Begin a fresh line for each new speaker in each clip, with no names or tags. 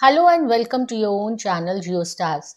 Hello and welcome to your own channel GeoStars.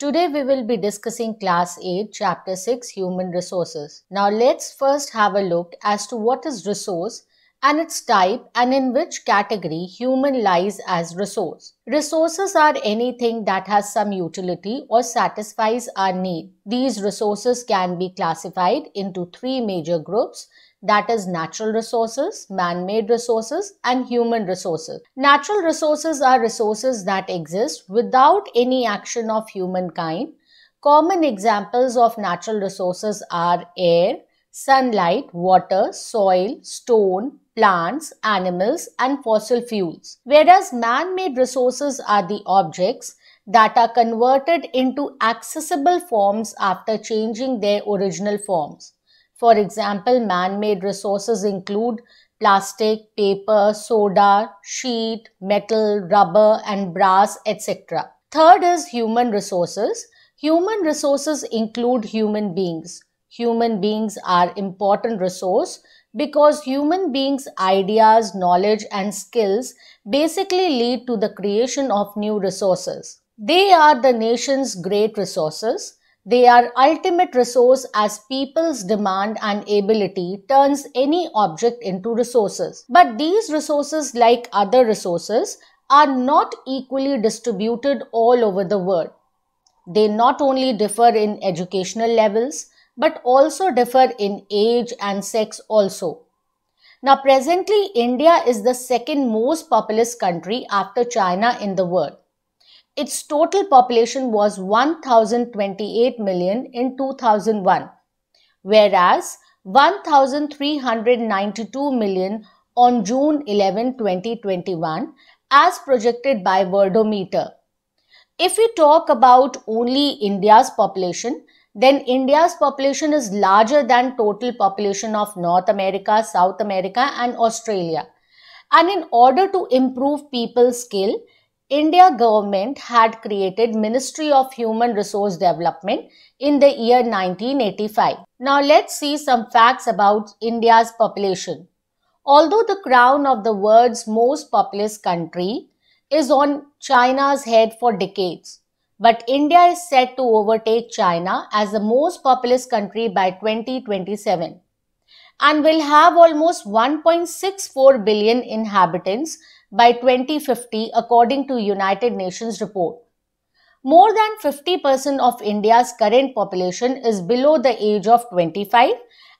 Today we will be discussing class 8 chapter 6 human resources. Now let's first have a look as to what is resource and its type and in which category human lies as resource. Resources are anything that has some utility or satisfies our need. These resources can be classified into three major groups that is natural resources, man-made resources and human resources. Natural resources are resources that exist without any action of humankind. Common examples of natural resources are air, sunlight, water, soil, stone, plants, animals and fossil fuels. Whereas man-made resources are the objects that are converted into accessible forms after changing their original forms. For example, man-made resources include plastic, paper, soda, sheet, metal, rubber and brass, etc. Third is human resources. Human resources include human beings. Human beings are important resource because human beings' ideas, knowledge and skills basically lead to the creation of new resources. They are the nation's great resources. They are ultimate resource as people's demand and ability turns any object into resources. But these resources, like other resources, are not equally distributed all over the world. They not only differ in educational levels, but also differ in age and sex also. Now presently India is the second most populous country after China in the world. Its total population was 1,028 million in 2001, whereas 1,392 million on June 11, 2021, as projected by Worldometer. If we talk about only India's population, then India's population is larger than total population of North America, South America and Australia. And in order to improve people's skill, India government had created Ministry of Human Resource Development in the year 1985. Now let's see some facts about India's population. Although the crown of the world's most populous country is on China's head for decades, but India is set to overtake China as the most populous country by 2027 and will have almost 1.64 billion inhabitants by 2050 according to United Nations report. More than 50% of India's current population is below the age of 25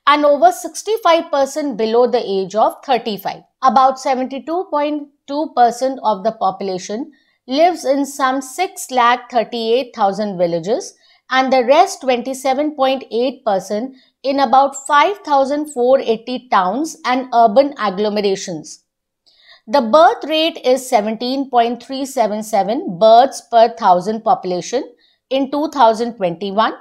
and over 65% below the age of 35. About 72.2% of the population lives in some 6,38,000 villages and the rest 27.8% in about 5,480 towns and urban agglomerations. The birth rate is 17.377 births per thousand population in 2021.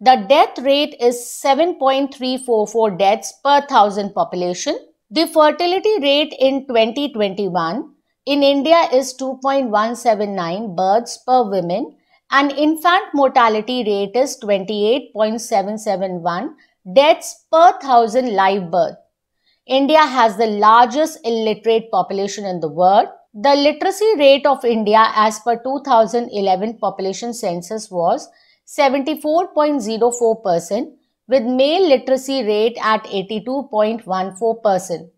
The death rate is 7.344 deaths per thousand population. The fertility rate in 2021 in India is 2.179 births per woman and infant mortality rate is 28.771 deaths per thousand live births. India has the largest illiterate population in the world. The literacy rate of India as per 2011 population census was 74.04% with male literacy rate at 82.14%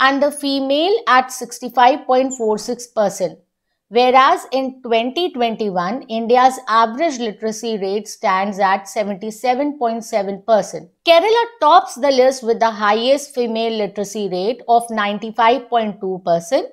and the female at 65.46%. Whereas in 2021, India's average literacy rate stands at 77.7%. Kerala tops the list with the highest female literacy rate of 95.2%,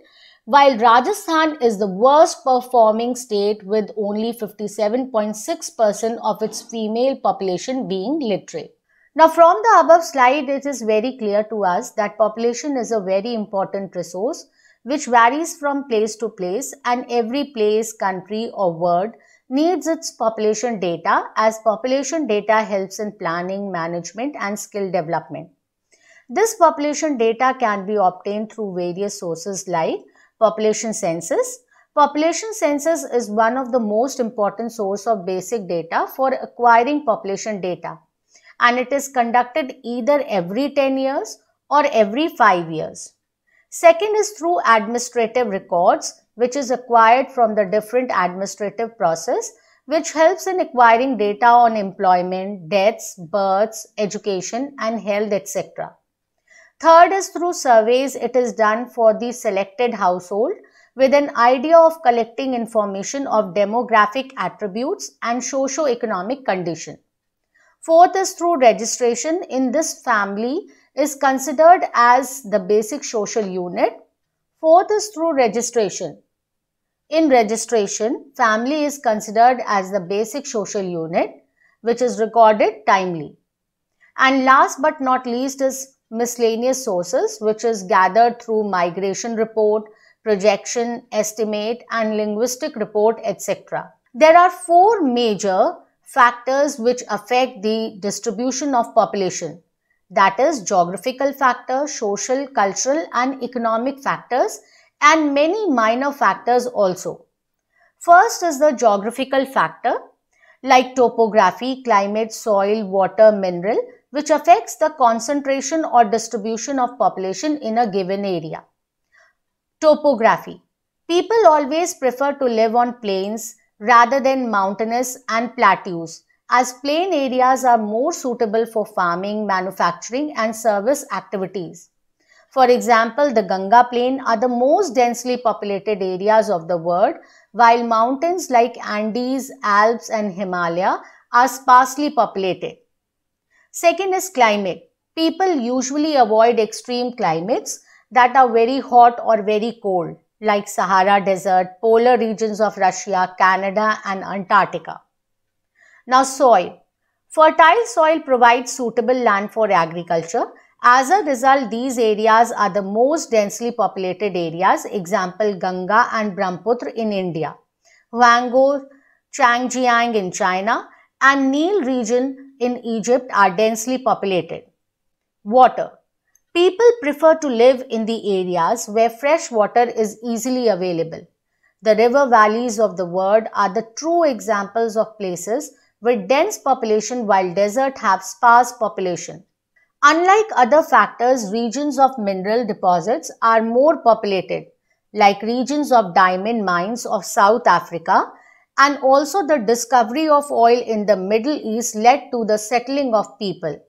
while Rajasthan is the worst performing state with only 57.6% of its female population being literate. Now from the above slide, it is very clear to us that population is a very important resource which varies from place to place and every place, country or world needs its population data as population data helps in planning, management and skill development. This population data can be obtained through various sources like population census. Population census is one of the most important source of basic data for acquiring population data and it is conducted either every 10 years or every 5 years. Second is through administrative records, which is acquired from the different administrative process, which helps in acquiring data on employment, deaths, births, education, and health, etc. Third is through surveys, it is done for the selected household with an idea of collecting information of demographic attributes and socio-economic condition. Fourth is through registration. In this family, is considered as the basic social unit. Fourth is through registration. In registration, family is considered as the basic social unit which is recorded timely. And last but not least is miscellaneous sources which is gathered through migration report, projection, estimate and linguistic report etc. There are four major factors which affect the distribution of population that is geographical factors, social, cultural and economic factors and many minor factors also. First is the geographical factor like topography, climate, soil, water, mineral which affects the concentration or distribution of population in a given area. Topography. People always prefer to live on plains rather than mountainous and plateaus as plain areas are more suitable for farming, manufacturing and service activities. For example, the Ganga Plain are the most densely populated areas of the world, while mountains like Andes, Alps and Himalaya are sparsely populated. Second is climate. People usually avoid extreme climates that are very hot or very cold, like Sahara Desert, polar regions of Russia, Canada and Antarctica. Now soil. Fertile soil provides suitable land for agriculture. As a result, these areas are the most densely populated areas, example Ganga and Brahmaputra in India, Wangor, Changjiang in China and Nile region in Egypt are densely populated. Water. People prefer to live in the areas where fresh water is easily available. The river valleys of the world are the true examples of places with dense population while desert have sparse population. Unlike other factors, regions of mineral deposits are more populated, like regions of diamond mines of South Africa, and also the discovery of oil in the Middle East led to the settling of people.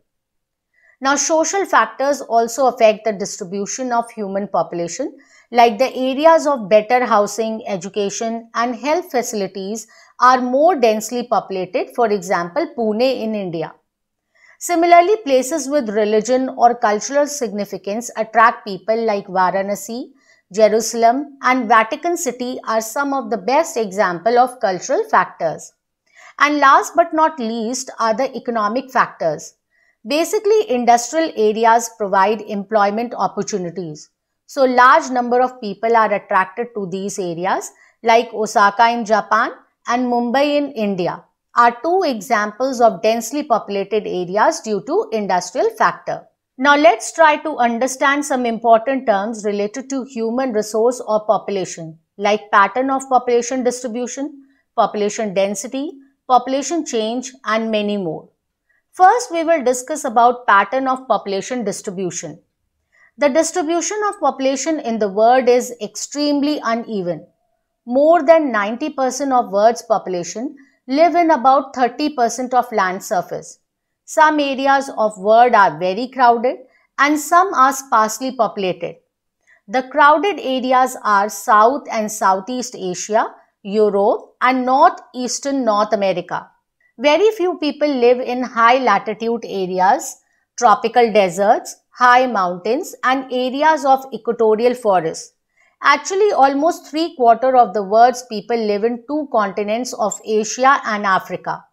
Now, social factors also affect the distribution of human population, like the areas of better housing, education, and health facilities are more densely populated, for example, Pune in India. Similarly, places with religion or cultural significance attract people like Varanasi, Jerusalem, and Vatican City are some of the best example of cultural factors. And last but not least are the economic factors. Basically, industrial areas provide employment opportunities. So large number of people are attracted to these areas like Osaka in Japan and Mumbai in India are two examples of densely populated areas due to industrial factor. Now let's try to understand some important terms related to human resource or population like pattern of population distribution, population density, population change and many more. First, we will discuss about pattern of population distribution. The distribution of population in the world is extremely uneven. More than 90% of world's population live in about 30% of land surface. Some areas of world are very crowded and some are sparsely populated. The crowded areas are South and Southeast Asia, Europe and Northeastern North America. Very few people live in high latitude areas, tropical deserts, high mountains and areas of equatorial forests. Actually, almost three quarter of the world's people live in two continents of Asia and Africa.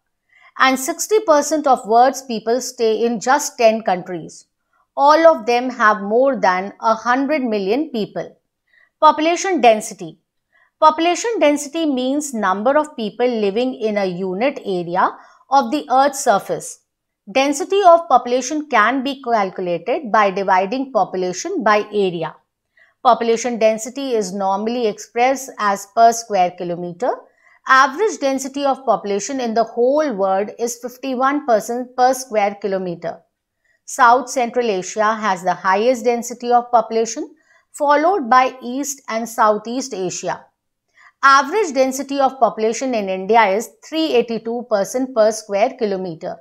And 60% of world's people stay in just 10 countries. All of them have more than 100 million people. Population density. Population density means number of people living in a unit area of the earth's surface. Density of population can be calculated by dividing population by area. Population density is normally expressed as per square kilometer. Average density of population in the whole world is 51 persons per square kilometer. South Central Asia has the highest density of population followed by East and Southeast Asia. Average density of population in India is 382 person per square kilometer.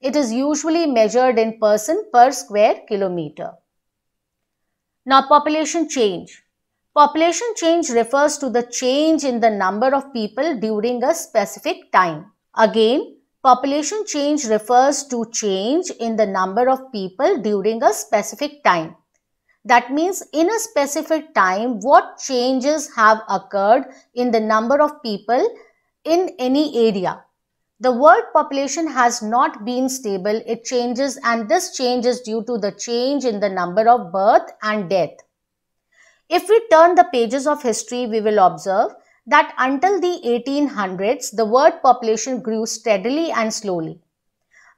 It is usually measured in person per square kilometer. Now population change. Population change refers to the change in the number of people during a specific time. Again, population change refers to change in the number of people during a specific time. That means in a specific time, what changes have occurred in the number of people in any area. The world population has not been stable. It changes and this change is due to the change in the number of birth and death. If we turn the pages of history, we will observe that until the 1800s, the world population grew steadily and slowly.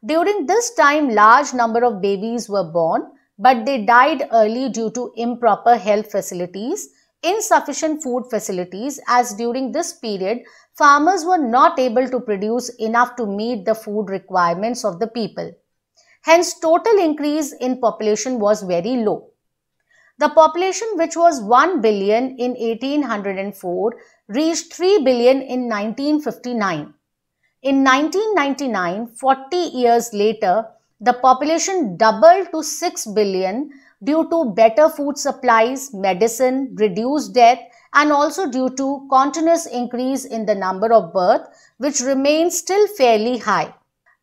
During this time, large number of babies were born but they died early due to improper health facilities, insufficient food facilities as during this period farmers were not able to produce enough to meet the food requirements of the people. Hence total increase in population was very low. The population which was 1 billion in 1804 reached 3 billion in 1959. In 1999, 40 years later, the population doubled to 6 billion due to better food supplies, medicine, reduced death and also due to continuous increase in the number of birth which remains still fairly high.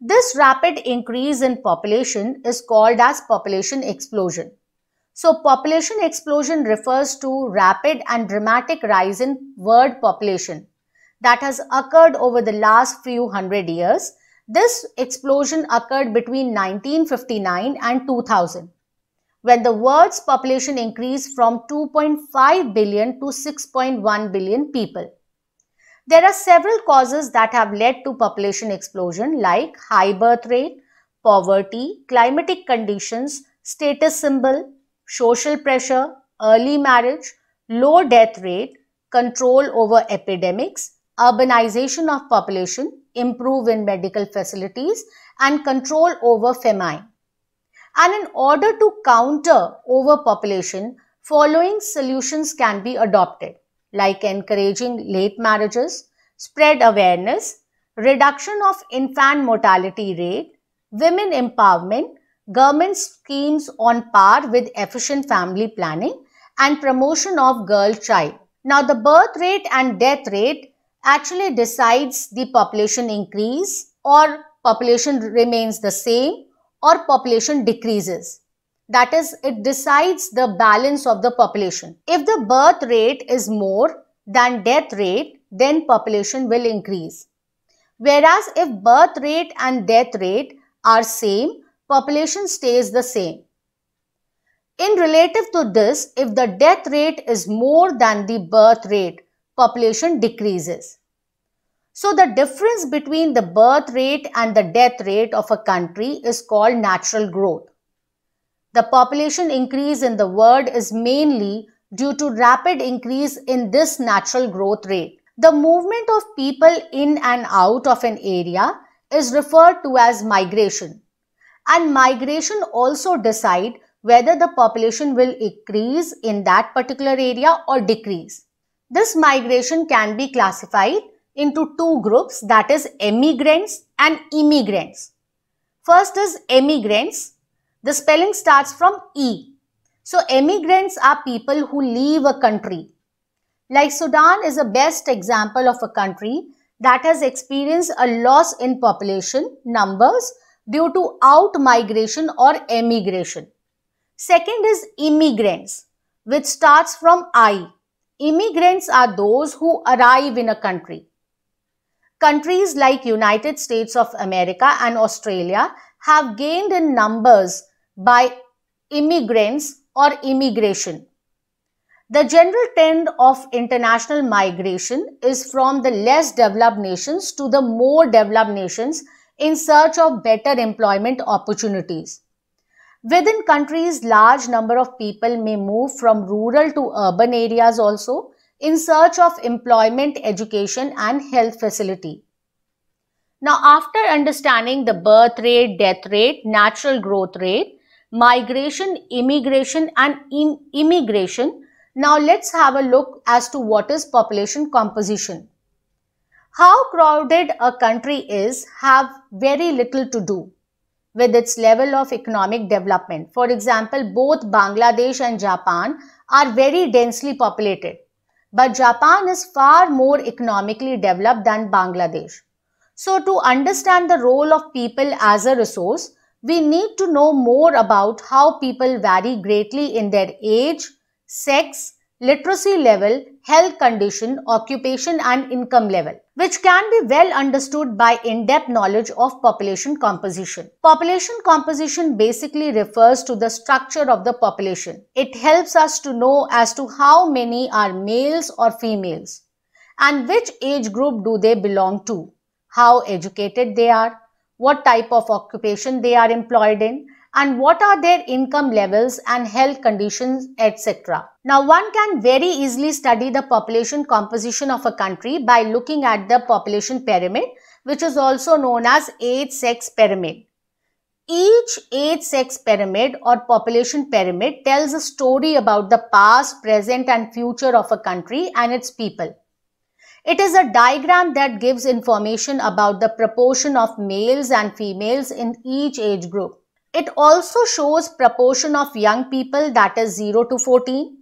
This rapid increase in population is called as population explosion. So population explosion refers to rapid and dramatic rise in world population that has occurred over the last few hundred years this explosion occurred between 1959 and 2000 when the world's population increased from 2.5 billion to 6.1 billion people. There are several causes that have led to population explosion like high birth rate, poverty, climatic conditions, status symbol, social pressure, early marriage, low death rate, control over epidemics, urbanization of population, improve in medical facilities and control over famine. And in order to counter overpopulation, following solutions can be adopted like encouraging late marriages, spread awareness, reduction of infant mortality rate, women empowerment, government schemes on par with efficient family planning and promotion of girl child. Now the birth rate and death rate actually decides the population increase or population remains the same or population decreases. That is, it decides the balance of the population. If the birth rate is more than death rate, then population will increase. Whereas if birth rate and death rate are same, population stays the same. In relative to this, if the death rate is more than the birth rate, population decreases. So the difference between the birth rate and the death rate of a country is called natural growth. The population increase in the world is mainly due to rapid increase in this natural growth rate. The movement of people in and out of an area is referred to as migration. And migration also decide whether the population will increase in that particular area or decrease. This migration can be classified into two groups that is emigrants and immigrants. First is emigrants. The spelling starts from E. So emigrants are people who leave a country. Like Sudan is the best example of a country that has experienced a loss in population numbers due to out-migration or emigration. Second is immigrants which starts from I. Immigrants are those who arrive in a country. Countries like United States of America and Australia have gained in numbers by immigrants or immigration. The general trend of international migration is from the less developed nations to the more developed nations in search of better employment opportunities. Within countries, large number of people may move from rural to urban areas also in search of employment, education and health facility. Now, after understanding the birth rate, death rate, natural growth rate, migration, immigration and Im immigration, now let's have a look as to what is population composition. How crowded a country is have very little to do with its level of economic development. For example, both Bangladesh and Japan are very densely populated, but Japan is far more economically developed than Bangladesh. So to understand the role of people as a resource, we need to know more about how people vary greatly in their age, sex, literacy level, health condition, occupation and income level, which can be well understood by in-depth knowledge of population composition. Population composition basically refers to the structure of the population. It helps us to know as to how many are males or females and which age group do they belong to, how educated they are, what type of occupation they are employed in and what are their income levels and health conditions, etc. Now, one can very easily study the population composition of a country by looking at the population pyramid, which is also known as age-sex pyramid. Each age-sex pyramid or population pyramid tells a story about the past, present and future of a country and its people. It is a diagram that gives information about the proportion of males and females in each age group. It also shows proportion of young people that is 0 to 14,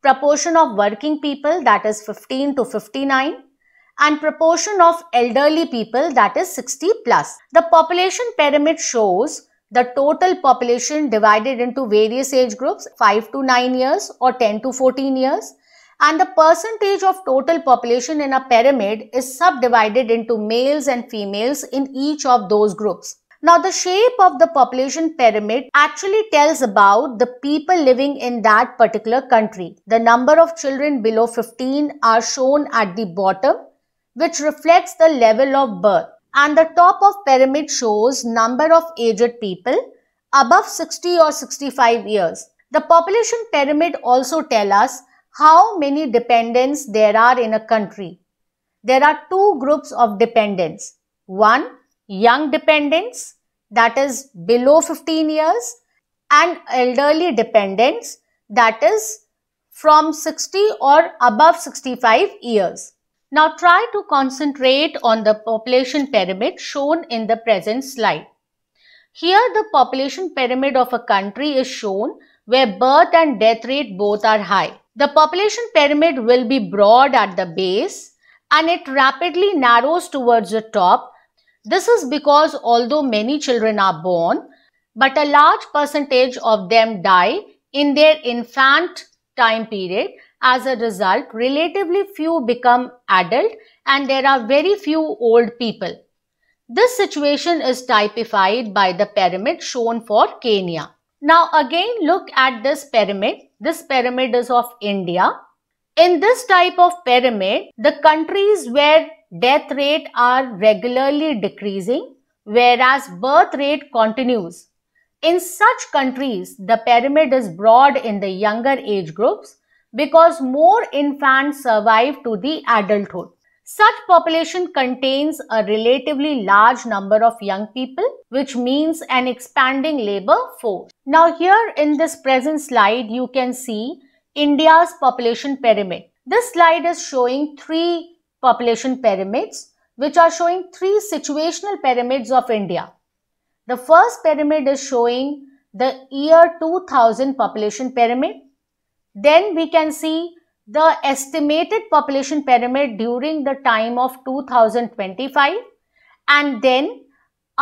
proportion of working people that is 15 to 59 and proportion of elderly people that is 60 plus. The population pyramid shows the total population divided into various age groups 5 to 9 years or 10 to 14 years and the percentage of total population in a pyramid is subdivided into males and females in each of those groups. Now, the shape of the population pyramid actually tells about the people living in that particular country. The number of children below 15 are shown at the bottom, which reflects the level of birth. And the top of pyramid shows number of aged people above 60 or 65 years. The population pyramid also tell us how many dependents there are in a country. There are two groups of dependents. One young dependents, that is below 15 years, and elderly dependents, that is from 60 or above 65 years. Now try to concentrate on the population pyramid shown in the present slide. Here the population pyramid of a country is shown where birth and death rate both are high. The population pyramid will be broad at the base and it rapidly narrows towards the top this is because although many children are born, but a large percentage of them die in their infant time period. As a result, relatively few become adult and there are very few old people. This situation is typified by the pyramid shown for Kenya. Now again look at this pyramid. This pyramid is of India. In this type of pyramid, the countries where death rate are regularly decreasing whereas birth rate continues. In such countries, the pyramid is broad in the younger age groups because more infants survive to the adulthood. Such population contains a relatively large number of young people which means an expanding labor force. Now here in this present slide you can see India's population pyramid. This slide is showing three population pyramids, which are showing three situational pyramids of India. The first pyramid is showing the year 2000 population pyramid. Then we can see the estimated population pyramid during the time of 2025 and then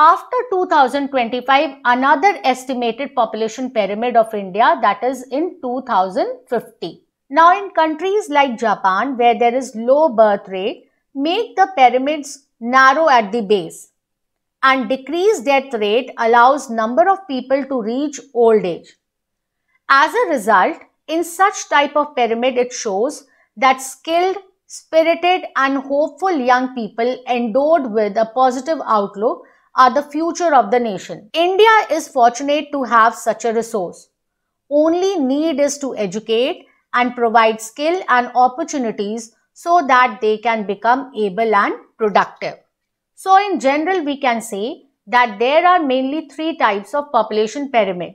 after 2025 another estimated population pyramid of India that is in 2050. Now in countries like Japan where there is low birth rate, make the pyramids narrow at the base and decreased death rate allows number of people to reach old age. As a result, in such type of pyramid it shows that skilled, spirited and hopeful young people endowed with a positive outlook are the future of the nation. India is fortunate to have such a resource. Only need is to educate and provide skill and opportunities so that they can become able and productive. So in general, we can say that there are mainly three types of population pyramid.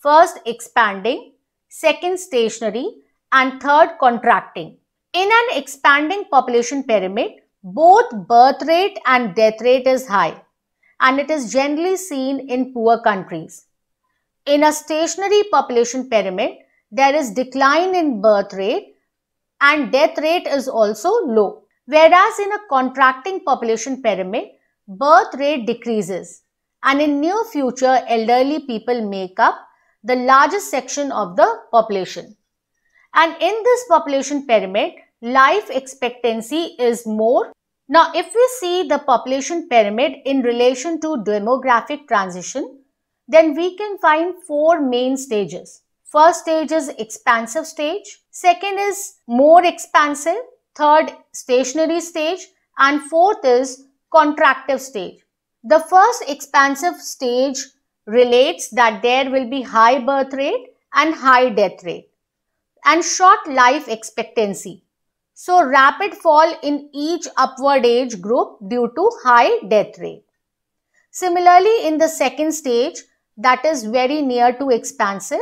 First, expanding, second, stationary and third, contracting. In an expanding population pyramid, both birth rate and death rate is high and it is generally seen in poor countries. In a stationary population pyramid, there is decline in birth rate and death rate is also low. Whereas in a contracting population pyramid, birth rate decreases and in near future elderly people make up the largest section of the population. And in this population pyramid, life expectancy is more. Now, if we see the population pyramid in relation to demographic transition, then we can find four main stages. First stage is expansive stage, second is more expansive, third stationary stage and fourth is contractive stage. The first expansive stage relates that there will be high birth rate and high death rate and short life expectancy. So rapid fall in each upward age group due to high death rate. Similarly, in the second stage that is very near to expansive,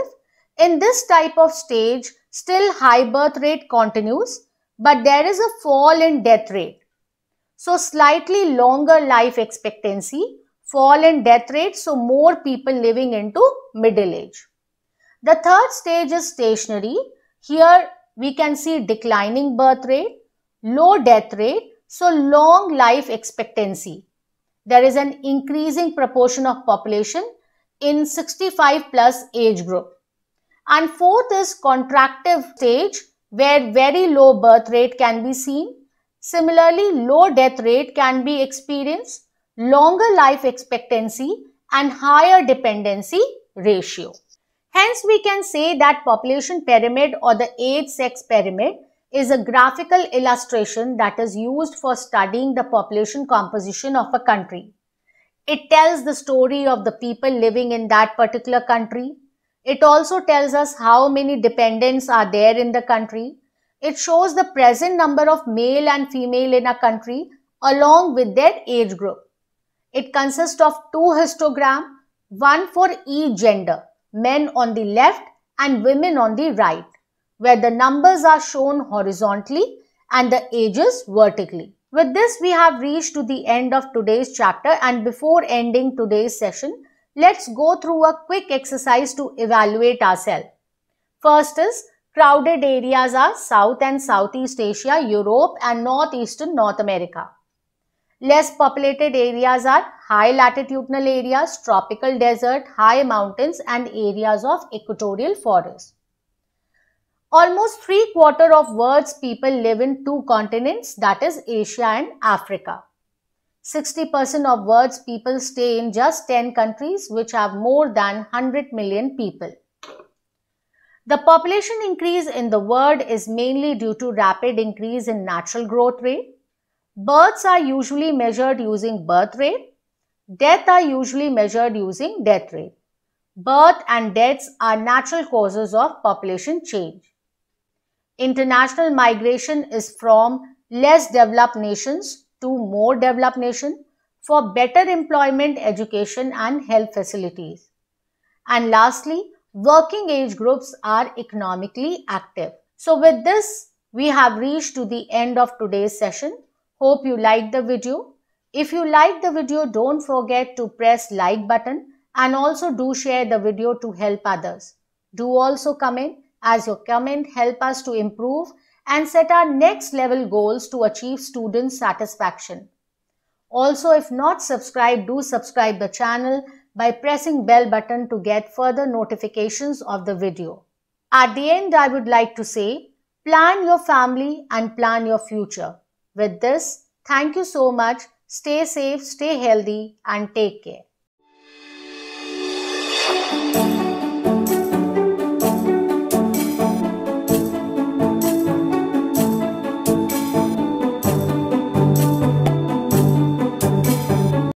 in this type of stage, still high birth rate continues, but there is a fall in death rate. So slightly longer life expectancy, fall in death rate, so more people living into middle age. The third stage is stationary. Here we can see declining birth rate, low death rate, so long life expectancy. There is an increasing proportion of population in 65 plus age group. And fourth is contractive stage where very low birth rate can be seen. Similarly, low death rate can be experienced, longer life expectancy and higher dependency ratio. Hence, we can say that population pyramid or the age-sex pyramid is a graphical illustration that is used for studying the population composition of a country. It tells the story of the people living in that particular country, it also tells us how many dependents are there in the country. It shows the present number of male and female in a country along with their age group. It consists of two histogram, one for each gender, men on the left and women on the right, where the numbers are shown horizontally and the ages vertically. With this, we have reached to the end of today's chapter and before ending today's session, Let's go through a quick exercise to evaluate ourselves. First is crowded areas are South and Southeast Asia, Europe and Northeastern North America. Less populated areas are high latitudinal areas, tropical desert, high mountains and areas of equatorial forest. Almost three quarter of world's people live in two continents that is Asia and Africa. 60% of world's people stay in just 10 countries which have more than 100 million people. The population increase in the world is mainly due to rapid increase in natural growth rate. Births are usually measured using birth rate. Death are usually measured using death rate. Birth and deaths are natural causes of population change. International migration is from less developed nations to more developed nations for better employment, education and health facilities. And lastly, working age groups are economically active. So with this, we have reached to the end of today's session. Hope you liked the video. If you liked the video, don't forget to press like button and also do share the video to help others. Do also comment as your comment help us to improve and set our next level goals to achieve student satisfaction. Also, if not subscribed, do subscribe the channel by pressing bell button to get further notifications of the video. At the end, I would like to say, plan your family and plan your future. With this, thank you so much. Stay safe, stay healthy and take care.